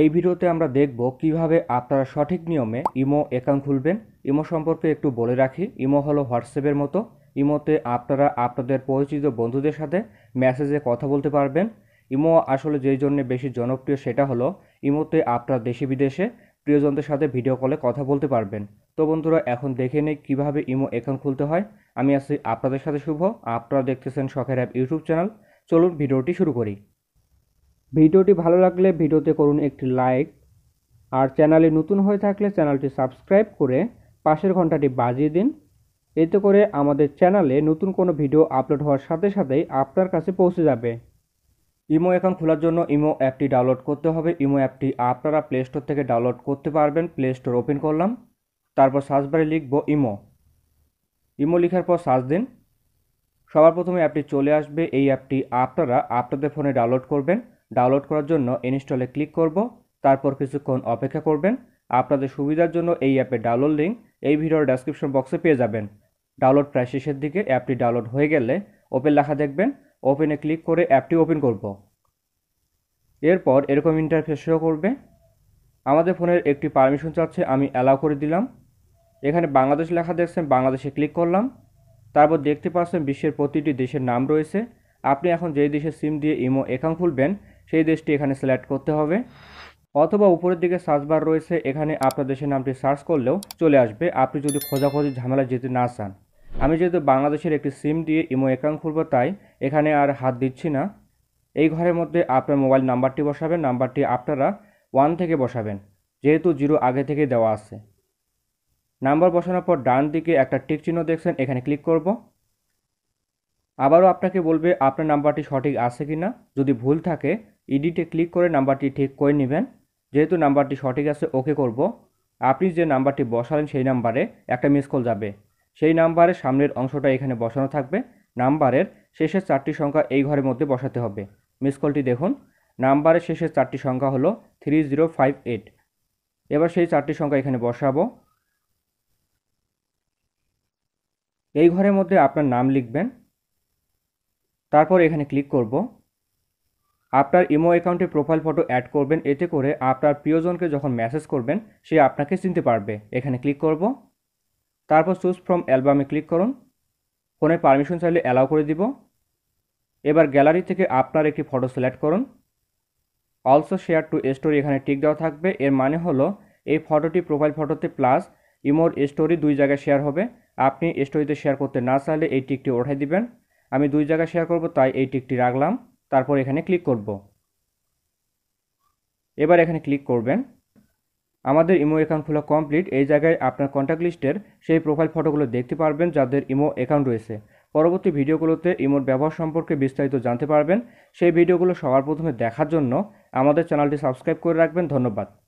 এই ভিডিওতে আমরা দেখব কিভাবে আপনারা সঠিক নিয়মে ইমো অ্যাকাউন্ট খুলবেন ইমো সম্পর্কে একটু বলে রাখি ইমো হলো হোয়াটসঅ্যাপের মতো ইমোতে আপনারা আপনাদের পরিচিত বন্ধুদের সাথে মেসেজে কথা বলতে পারবেন ইমো আসলে যেই জন্য বেশি জনপ্রিয় সেটা হলো ইমোতে আপনারা দেশে বিদেশে প্রিয়জনদের সাথে ভিডিও কলে কথা বলতে পারবেন তো বন্ধুরা এখন দেখে নেই কীভাবে ইমো অ্যাকাউন্ট খুলতে হয় আমি আছি আপনাদের সাথে শুভ আপনারা দেখতেছেন শখের অ্যাপ ইউটিউব চ্যানেল চলুন ভিডিওটি শুরু করি ভিডিওটি ভালো লাগলে ভিডিওতে করুন একটি লাইক আর চ্যানেলে নতুন হয়ে থাকলে চ্যানেলটি সাবস্ক্রাইব করে পাশের ঘন্টাটি বাজিয়ে দিন এতে করে আমাদের চ্যানেলে নতুন কোনো ভিডিও আপলোড হওয়ার সাথে সাথেই আপনার কাছে পৌঁছে যাবে ইমো অ্যাকাউন্ট খোলার জন্য ইমো অ্যাপটি ডাউনলোড করতে হবে ইমো অ্যাপটি আপনারা প্লে স্টোর থেকে ডাউনলোড করতে পারবেন প্লে স্টোর ওপেন করলাম তারপর সার্চ বারে লিখব ইমো ইমো লেখার পর সার্চ দিন সবার প্রথমে অ্যাপটি চলে আসবে এই অ্যাপটি আপনারা আপনাদের ফোনে ডাউনলোড করবেন ডাউনলোড করার জন্য ইনস্টলে ক্লিক করব তারপর কিছুক্ষণ অপেক্ষা করবেন আপনাদের সুবিধার জন্য এই অ্যাপের ডাউনলোড লিঙ্ক এই ভিডিওর ডেসক্রিপশন বক্সে পেয়ে যাবেন ডাউনলোড প্রায় শেষের দিকে অ্যাপটি ডাউনলোড হয়ে গেলে ওপেন লেখা দেখবেন ওপেনে ক্লিক করে অ্যাপটি ওপেন করব এরপর এরকম ইন্টারফেস শো করবে আমাদের ফোনের একটি পারমিশন চাচ্ছে আমি অ্যালাউ করে দিলাম এখানে বাংলাদেশ লেখা দেখছেন বাংলাদেশে ক্লিক করলাম তারপর দেখতে পাচ্ছেন বিশ্বের প্রতিটি দেশের নাম রয়েছে আপনি এখন যেই দেশের সিম দিয়ে ইমো অ্যাকাউন্ট খুলবেন সেই দেশটি এখানে সিলেক্ট করতে হবে অথবা উপরের দিকে সার্চ বার রয়েছে এখানে আপনার দেশের নামটি সার্চ করলেও চলে আসবে আপনি যদি খোঁজাখোঁজি ঝামেলা যেতে না চান আমি যেহেতু বাংলাদেশের একটি সিম দিয়ে ইমো অ্যাকাউন্ট খুলবো তাই এখানে আর হাত দিচ্ছি না এই ঘরের মধ্যে আপনার মোবাইল নাম্বারটি বসাবেন নাম্বারটি আপনারা ওয়ান থেকে বসাবেন যেহেতু জিরো আগে থেকে দেওয়া আছে নাম্বার বসানোর পর ডান দিকে একটা টিক চিহ্ন দেখছেন এখানে ক্লিক করব আবারও আপনাকে বলবে আপনার নাম্বারটি সঠিক আছে কি না যদি ভুল থাকে ইডিটে ক্লিক করে নাম্বারটি ঠিক করে নেবেন যেহেতু নাম্বারটি সঠিক আছে ওকে করব আপনি যে নাম্বারটি বসালেন সেই নাম্বারে একটা মিস কল যাবে সেই নাম্বারের সামনের অংশটা এখানে বসানো থাকবে নাম্বারের শেষের চারটি সংখ্যা এই ঘরের মধ্যে বসাতে হবে মিস কলটি দেখুন নাম্বারের শেষের চারটি সংখ্যা হলো থ্রি জিরো ফাইভ এইট এবার সেই চারটি সংখ্যা এখানে বসাবো এই ঘরের মধ্যে আপনার নাম লিখবেন তারপর এখানে ক্লিক করব আপনার ইমো অ্যাকাউন্টে প্রোফাইল ফটো অ্যাড করবেন এতে করে আপনার প্রিয়জনকে যখন মেসেজ করবেন সে আপনাকে চিনতে পারবে এখানে ক্লিক করব তারপর সুস ফ্রম অ্যালবামে ক্লিক করুন ফোনে পারমিশন চাইলে অ্যালাউ করে দিব এবার গ্যালারি থেকে আপনার একটি ফটো সিলেক্ট করুন অলসো শেয়ার টু স্টোরি এখানে টিক দেওয়া থাকবে এর মানে হলো এই ফটোটি প্রোফাইল ফটোতে প্লাস ইমোর স্টোরি দুই জায়গায় শেয়ার হবে আপনি স্টোরিতে শেয়ার করতে না চাইলে এই টিকটি ওঠাই দিবেন আমি দুই জায়গায় শেয়ার করব তাই এই টিকটি রাখলাম তারপর এখানে ক্লিক করব এবার এখানে ক্লিক করবেন আমাদের ইমো অ্যাকাউন্ট খোলা কমপ্লিট এই জায়গায় আপনার কন্ট্যাক্ট লিস্টের সেই প্রোফাইল ফটোগুলো দেখতে পারবেন যাদের ইমো অ্যাকাউন্ট রয়েছে পরবর্তী ভিডিওগুলোতে ইমোর ব্যবহার সম্পর্কে বিস্তারিত জানতে পারবেন সেই ভিডিওগুলো সবার প্রথমে দেখার জন্য আমাদের চ্যানেলটি সাবস্ক্রাইব করে রাখবেন ধন্যবাদ